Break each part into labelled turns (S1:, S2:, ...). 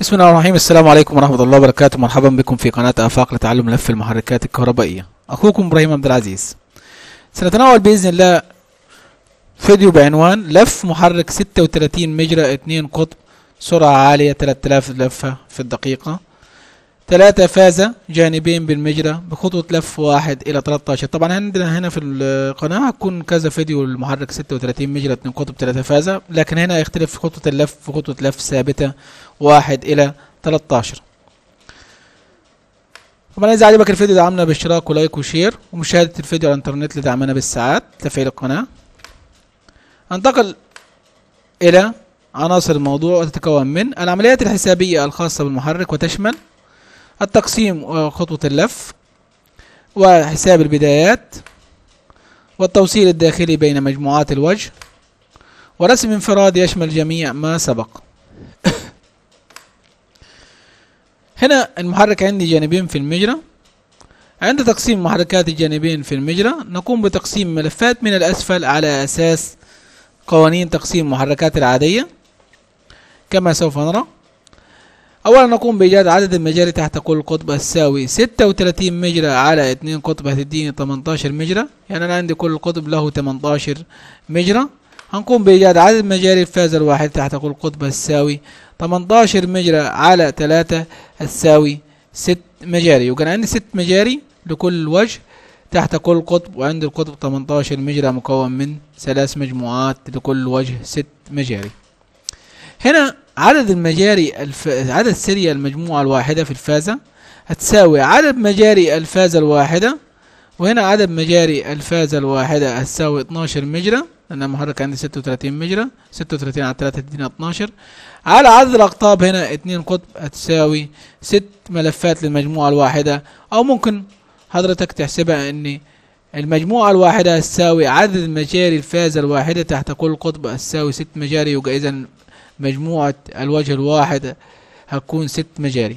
S1: بسم الله الرحمن الرحيم السلام عليكم ورحمة الله وبركاته مرحبا بكم في قناة آفاق لتعلم لف المحركات الكهربائية أخوكم إبراهيم عبد العزيز سنتناول بإذن الله فيديو بعنوان لف محرك 36 مجرى 2 قطب سرعة عالية 3000 لفة في الدقيقة ثلاثة فاز جانبين بالمجرى بخطوة لف واحد إلى 13 طبعا عندنا هنا في القناة هتكون كذا فيديو المحرك 36 مجرى 2 قطب ثلاثة فازة لكن هنا هيختلف في خطوة اللف في خطوة لف ثابتة واحد إلى 13 طبعا إذا عجبك الفيديو دعمنا باشتراك ولايك وشير ومشاهدة الفيديو على الإنترنت لدعمنا بالساعات تفعيل القناة أنتقل إلى عناصر الموضوع وتتكون من العمليات الحسابية الخاصة بالمحرك وتشمل التقسيم آه، خطوة اللف وحساب البدايات والتوصيل الداخلي بين مجموعات الوجه ورسم انفراد يشمل جميع ما سبق هنا المحرك عندي جانبين في المجرى عند تقسيم محركات الجانبين في المجرى نقوم بتقسيم ملفات من الأسفل على أساس قوانين تقسيم محركات العادية كما سوف نرى أولا نقوم بإيجاد عدد المجاري تحت كل قطب تساوي ستة وتلاتين مجرى على اتنين قطب هتديني تمنتاشر مجرى يعني أنا عندي كل قطب له تمنتاشر مجرى هنقوم بإيجاد عدد مجاري الفاز الواحد تحت كل قطب تساوي تمنتاشر مجرى على تلاتة تساوي ست مجاري وكان عندي ست مجاري لكل وجه تحت كل قطب وعند القطب تمنتاشر مجرى مكون من ثلاث مجموعات لكل وجه ست مجاري هنا عدد المجاري الف... عدد سري المجموعة الواحدة في الفازة هتساوي عدد مجاري الفازة الواحدة وهنا عدد مجاري الفازة الواحدة هتساوي 12 مجرى لأن المحرك عندي 36 مجرى 36 على 3 تدينا 12 على عدد الأقطاب هنا 2 قطب هتساوي 6 ملفات للمجموعة الواحدة أو ممكن حضرتك تحسبها إن المجموعة الواحدة هتساوي عدد مجاري الفازة الواحدة تحت كل قطب هتساوي 6 مجاري يبقى إذا مجموعة الوجه الواحد هتكون ست مجاري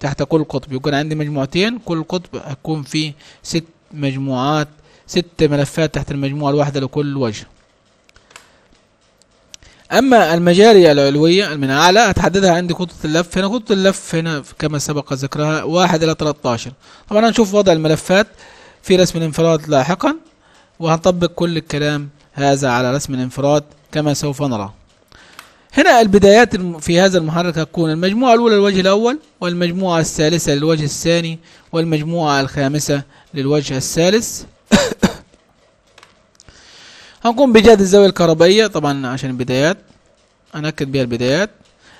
S1: تحت كل قطب يكون عندي مجموعتين كل قطب هتكون فيه ست مجموعات ست ملفات تحت المجموعة الواحدة لكل وجه اما المجاري العلويه من اعلى هتحددها عندي خطوط اللف هنا خطوط اللف هنا كما سبق ذكرها واحد الى 13 طبعا هنشوف وضع الملفات في رسم الانفراد لاحقا وهنطبق كل الكلام هذا على رسم الانفراد كما سوف نرى هنا البدايات في هذا المحرك تكون المجموعة الأولى للوجه الأول والمجموعة الثالثة للوجه الثاني والمجموعة الخامسة للوجه الثالث هنقوم بإيجاد الزاوية الكهربائية طبعا عشان البدايات هنأكد بها البدايات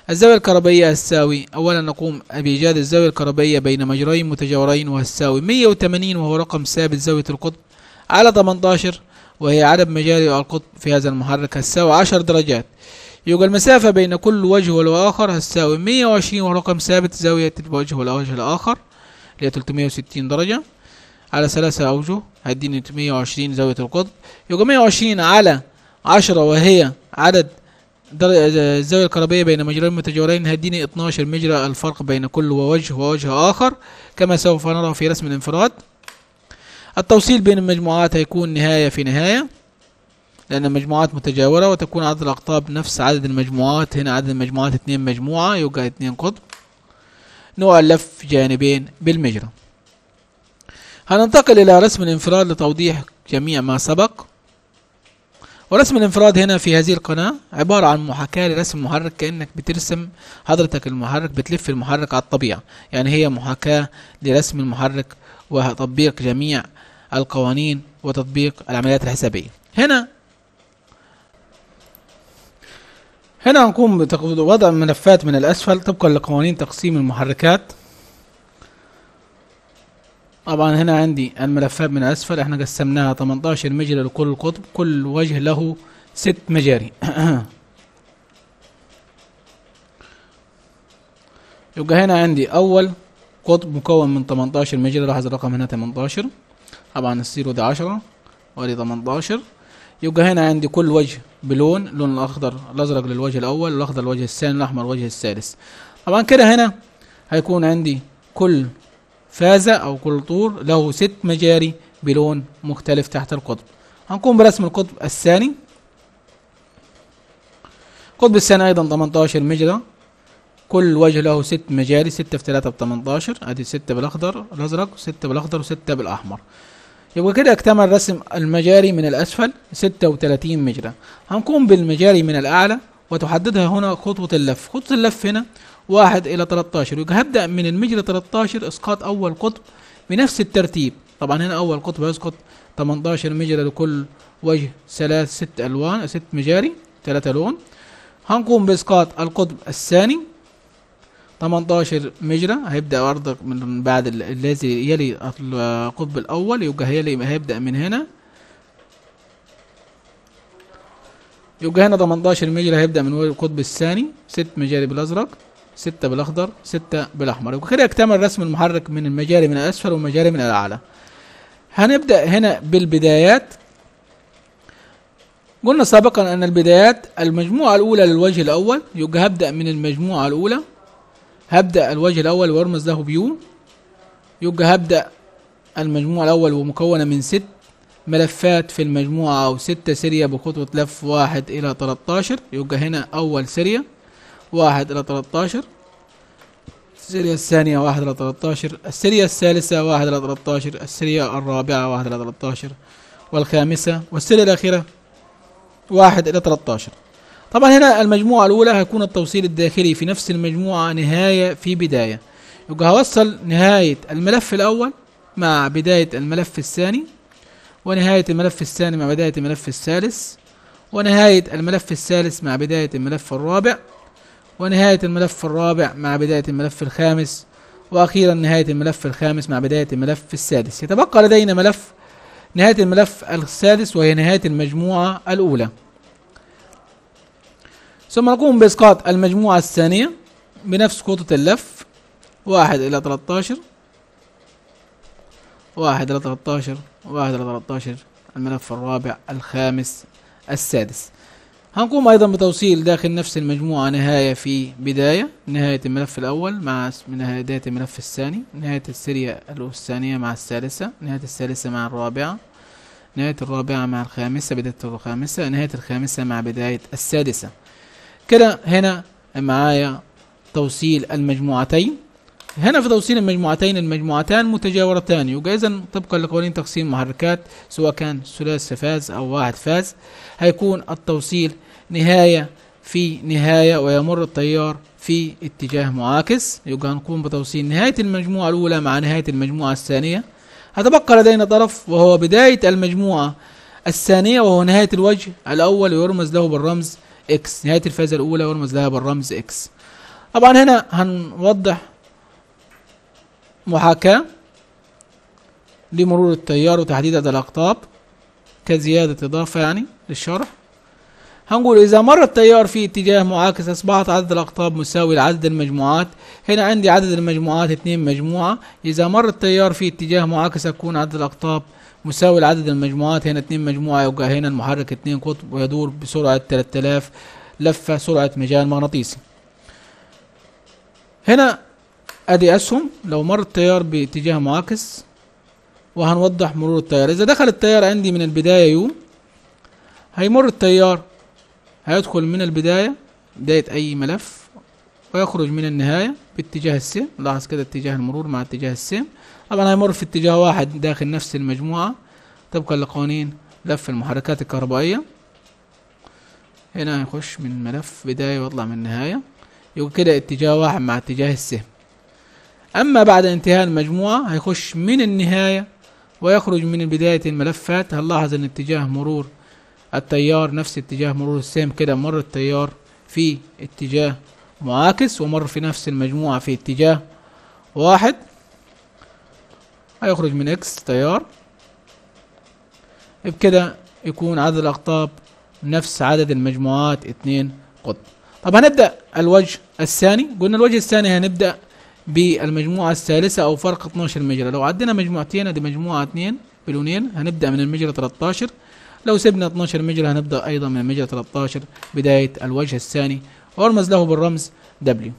S1: الزاوية الكهربائية هتساوي أولا نقوم بإيجاد الزاوية الكهربائية بين مجرين متجاورين مية 180 وهو رقم ثابت زاوية القطب على 18 وهي عدد مجاري القطب في هذا المحرك هتساوي 10 درجات يبقى المسافة بين كل وجه والآخر هتساوي 120 ورقم ثابت زاوية الوجه والوجه الآخر اللي هي 360 درجة على ثلاثة أوجه هتديني 120 زاوية القطب يبقى 120 على 10 وهي عدد الزاوية الكهربية بين مجرين متجاورين هديني 12 مجرى الفرق بين كل وجه ووجه آخر كما سوف نرى في رسم الانفراد التوصيل بين المجموعات هيكون نهاية في نهاية لأن المجموعات متجاورة وتكون عدد الأقطاب نفس عدد المجموعات هنا عدد المجموعات اثنين مجموعة يبقى اثنين قطب نوع اللف جانبين بالمجرى هننتقل إلى رسم الانفراد لتوضيح جميع ما سبق ورسم الانفراد هنا في هذه القناة عبارة عن محاكاة لرسم المحرك كأنك بترسم حضرتك المحرك بتلف المحرك على الطبيعة يعني هي محاكاة لرسم المحرك وتطبيق جميع القوانين وتطبيق العمليات الحسابية هنا هنا نقوم بوضع ملفات من الأسفل طبقا لقوانين تقسيم المحركات طبعا هنا عندي الملفات من الأسفل احنا قسمناها 18 مجرى لكل قطب كل وجه له ست مجاري يبقى هنا عندي أول قطب مكون من 18 مجرى لاحظ الرقم هنا 18 طبعا السيرو ده 10 وادي 18 يبقى هنا عندي كل وجه بلون لون الاخضر الازرق للوجه الاول الاخضر للوجه الثاني الاحمر للوجه الثالث طبعا كده هنا هيكون عندي كل فازة او كل طور له ست مجاري بلون مختلف تحت القطب هنقوم برسم القطب الثاني القطب الثاني ايضا 18 مجرى كل وجه له ست مجاري ستة في تلاتة بتمنتاشر ادي ستة بالاخضر الازرق وستة بالاخضر وستة بالاحمر يبقى كده اكتمل رسم المجاري من الأسفل 36 مجرى هنقوم بالمجاري من الأعلى وتحددها هنا خطوة اللف خطوة اللف هنا واحد إلى 13 يبقى هبدأ من المجرى 13 إسقاط أول قطب بنفس الترتيب طبعا هنا أول قطب هيسقط 18 مجرى لكل وجه ثلاث ست ألوان ست مجاري ثلاثة لون هنقوم بإسقاط القطب الثاني 18 مجرى هيبدا برضك من بعد الذي يلي القطب الاول يبقى هيلي هيبدا من هنا يبقى هنا 18 مجرى هيبدا من القطب الثاني ست مجاري بالازرق ستة بالاخضر ستة بالاحمر يبقى كده اكتمل رسم المحرك من المجاري من الاسفل والمجاري من الاعلى هنبدا هنا بالبدايات قلنا سابقا ان البدايات المجموعة الاولى للوجه الاول يبقى هبدا من المجموعة الاولى هبدأ الوجه الأول وأرمز له بيو يبقى هبدأ المجموع الأول ومكونة من ست ملفات في المجموعة أو ستة سرية بخطوة لف واحد إلى تلتاشر يبقى هنا أول سرية واحد إلى تلتاشر السرية الثانية واحد إلى تلتاشر السرية الثالثة واحد إلى تلتاشر السرية الرابعة واحد إلى تلتاشر والخامسة والسرية الأخيرة واحد إلى تلتاشر طبعا هنا المجموعة الأولى هيكون التوصيل الداخلي في نفس المجموعة نهاية في بداية يبقى هوصل نهاية الملف الأول مع بداية الملف الثاني ونهاية الملف الثاني مع بداية الملف الثالث ونهاية الملف الثالث مع بداية الملف الرابع ونهاية الملف الرابع مع بداية الملف الخامس وأخيرا نهاية الملف الخامس مع بداية الملف السادس يتبقى لدينا ملف نهاية الملف السادس وهي نهاية المجموعة الأولى ثم نقوم بإسقاط المجموعة الثانية بنفس خطة اللف واحد إلى تلتاشر واحد إلى تلتاشر واحد إلى تلتاشر الملف الرابع الخامس السادس هنقوم أيضا بتوصيل داخل نفس المجموعة نهاية في بداية نهاية الملف الأول مع نهاية الملف الثاني نهاية السرية الثانية مع الثالثة نهاية الثالثة مع الرابعة نهاية الرابعة مع الخامسة بداية الخامسة نهاية الخامسة مع بداية السادسة كده هنا معايا توصيل المجموعتين هنا في توصيل المجموعتين المجموعتان متجاورتان يبقى إذا طبقا لقوانين تقسيم المحركات سواء كان ثلاث فاز أو واحد فاز هيكون التوصيل نهاية في نهاية ويمر التيار في اتجاه معاكس يبقى هنقوم بتوصيل نهاية المجموعة الأولى مع نهاية المجموعة الثانية هتبقى لدينا طرف وهو بداية المجموعة الثانية وهو نهاية الوجه الأول ويرمز له بالرمز اكس نهاية الفازة الأولى ورمز لها بالرمز اكس طبعا هنا هنوضح محاكاة لمرور التيار وتحديد عدد الأقطاب كزيادة إضافة يعني للشرح هنقول إذا مر التيار في اتجاه معاكس أصبحت عدد الأقطاب مساوي لعدد المجموعات هنا عندي عدد المجموعات اتنين مجموعة إذا مر التيار في اتجاه معاكس أكون عدد الأقطاب مساوي لعدد المجموعات هنا اتنين مجموعة يبقى هنا المحرك اتنين قطب ويدور بسرعة 3000 لفة سرعة مجال مغناطيسي هنا ادي اسهم لو مر التيار باتجاه معاكس وهنوضح مرور التيار اذا دخل التيار عندي من البداية يو هيمر التيار هيدخل من البداية بداية اي ملف ويخرج من النهاية باتجاه السهم لاحظ كده اتجاه المرور مع اتجاه السهم طبعا هيمر في اتجاه واحد داخل نفس المجموعة طبقا لقوانين لف المحركات الكهربائية هنا يخش من ملف بداية ويطلع من النهاية يبقى كده اتجاه واحد مع اتجاه السهم أما بعد انتهاء المجموعة هيخش من النهاية ويخرج من بداية الملفات هنلاحظ ان اتجاه مرور التيار نفس اتجاه مرور السهم كده مر التيار في اتجاه معاكس ومر في نفس المجموعة في اتجاه واحد هيخرج من اكس تيار بكده يكون عدد الأقطاب نفس عدد المجموعات اتنين قطب طب هنبدأ الوجه الثاني قلنا الوجه الثاني هنبدأ بالمجموعة الثالثة أو فرق 12 مجرى لو عدينا مجموعتين ادي مجموعة اتنين بلونين هنبدأ من المجرى 13 لو سبنا 12 مجرى هنبدأ أيضا من المجرى 13 بداية الوجه الثاني وارمز له بالرمز W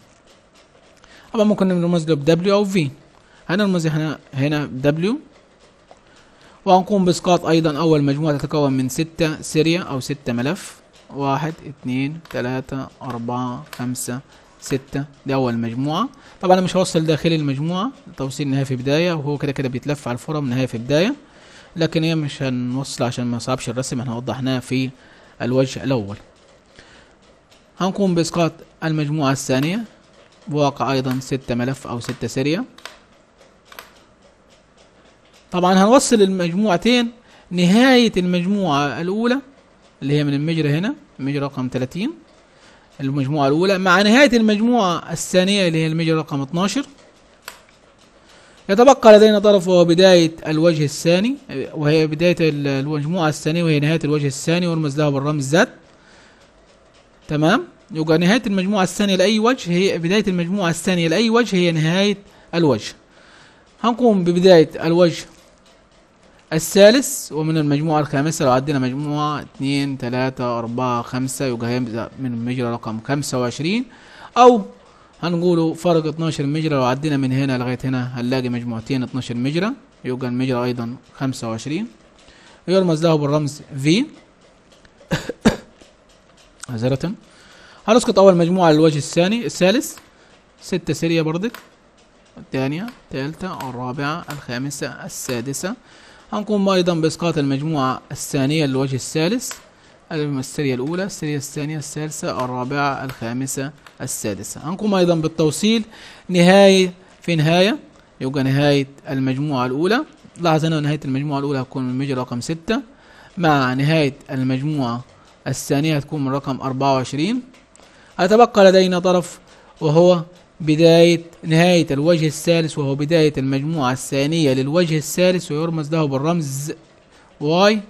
S1: طبعا ممكن نرمز له بW W أو V هنرمز هنا هنا W وهنقوم بإسقاط أيضا أول مجموعة تتكون من ستة سيريا أو ستة ملف واحد اتنين تلاتة أربعة خمسة ستة دي أول مجموعة طبعا أنا مش هوصل داخلي المجموعة توصيل نهاية في بداية وهو كده كده بيتلف على الفورم نهاية في بداية لكن هي مش هنوصل عشان ما صعبش الرسم احنا وضحناه في الوجه الأول هنقوم بإسقاط المجموعة الثانية بواقع أيضا ستة ملف أو ستة سرية طبعا هنوصل المجموعتين نهاية المجموعة الأولى اللي هي من المجرى هنا المجرى رقم 30 المجموعة الأولى مع نهاية المجموعة الثانية اللي هي المجرى رقم 12 يتبقى لدينا طرف وهو بداية الوجه الثاني وهي بداية المجموعة الثانية وهي نهاية الوجه الثاني ورمز له بالرمز زد تمام يبقى نهاية المجموعة الثانية لأي وجه هي بداية المجموعة الثانية لأي وجه هي نهاية الوجه هنقوم ببداية الوجه الثالث ومن المجموعة الخامسة لو عدينا مجموعة اتنين تلاتة أربعة خمسة يبقى هيبدأ من المجرى رقم خمسة وعشرين أو هنقوله فرق اتناشر مجرى لو عدينا من هنا لغاية هنا هنلاقي مجموعتين اتناشر مجرى يبقى المجرى أيضا خمسة وعشرين يرمز له بالرمز في هزارة هنسقط أول مجموعة للوجه الثاني الثالث ستة سرية بردك الثانية الثالثة الرابعة الخامسة السادسة هنقوم أيضا بإسقاط المجموعة الثانية للوجه الثالث السرية الأولى السرية الثانية الثالثة الرابعة الخامسة السادسة هنقوم أيضا بالتوصيل نهاية في نهاية يبقى نهاية المجموعة الأولى لاحظ هنا نهاية المجموعة الأولى هتكون من المجرى رقم ستة مع نهاية المجموعة الثانية هتكون من رقم 24 هتبقى لدينا طرف وهو بداية نهاية الوجه الثالث وهو بداية المجموعة الثانية للوجه الثالث ويرمز له بالرمز واي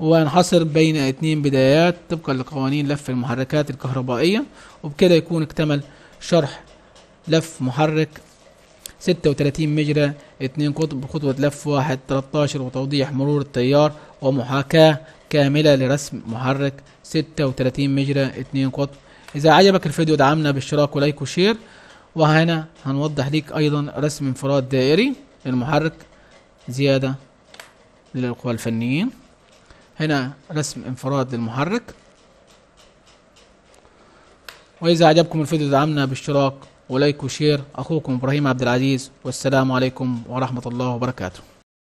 S1: وينحصر بين اتنين بدايات طبقا لقوانين لف المحركات الكهربائية وبكده يكون اكتمل شرح لف محرك 36 مجرى 2 قطب خطوة لف واحد 13 وتوضيح مرور التيار ومحاكاة كاملة لرسم محرك 36 مجرى 2 قطب إذا عجبك الفيديو دعمنا باشتراك ولايك وشير وهنا هنوضح ليك أيضا رسم انفراد دائري للمحرك زيادة للقوى الفنيين هنا رسم انفراد للمحرك وإذا عجبكم الفيديو دعمنا باشتراك ولايك وشير أخوكم إبراهيم عبد العزيز والسلام عليكم ورحمة الله وبركاته